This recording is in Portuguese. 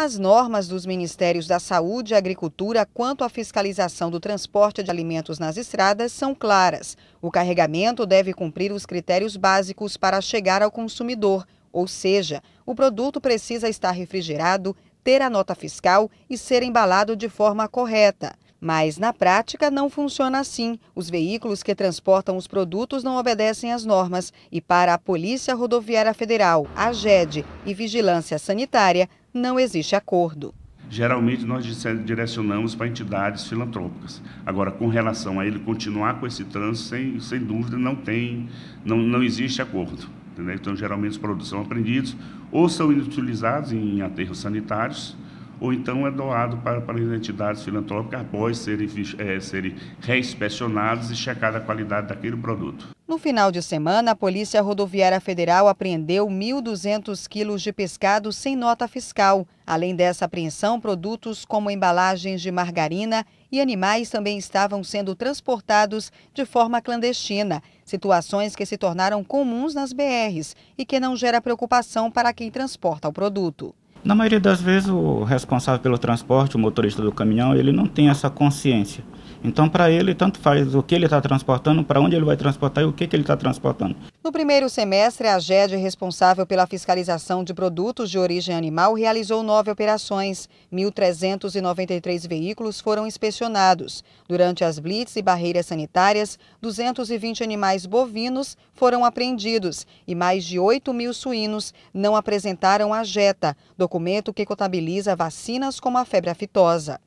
As normas dos Ministérios da Saúde e Agricultura quanto à fiscalização do transporte de alimentos nas estradas são claras. O carregamento deve cumprir os critérios básicos para chegar ao consumidor, ou seja, o produto precisa estar refrigerado, ter a nota fiscal e ser embalado de forma correta. Mas na prática não funciona assim. Os veículos que transportam os produtos não obedecem às normas e para a Polícia Rodoviária Federal, a GED e Vigilância Sanitária, não existe acordo. Geralmente nós direcionamos para entidades filantrópicas. Agora, com relação a ele continuar com esse trânsito, sem, sem dúvida, não tem, não, não existe acordo. Entendeu? Então, geralmente os produtos são apreendidos ou são utilizados em aterros sanitários, ou então é doado para, para entidades filantrópicas após serem, é, serem reinspecionados e checada a qualidade daquele produto. No final de semana, a Polícia Rodoviária Federal apreendeu 1.200 quilos de pescado sem nota fiscal. Além dessa apreensão, produtos como embalagens de margarina e animais também estavam sendo transportados de forma clandestina, situações que se tornaram comuns nas BRs e que não gera preocupação para quem transporta o produto. Na maioria das vezes, o responsável pelo transporte, o motorista do caminhão, ele não tem essa consciência. Então, para ele, tanto faz o que ele está transportando, para onde ele vai transportar e o que, que ele está transportando. No primeiro semestre, a GED, responsável pela fiscalização de produtos de origem animal, realizou nove operações. 1.393 veículos foram inspecionados. Durante as blitz e barreiras sanitárias, 220 animais bovinos foram apreendidos e mais de 8 mil suínos não apresentaram a JETA, documento que contabiliza vacinas como a febre aftosa.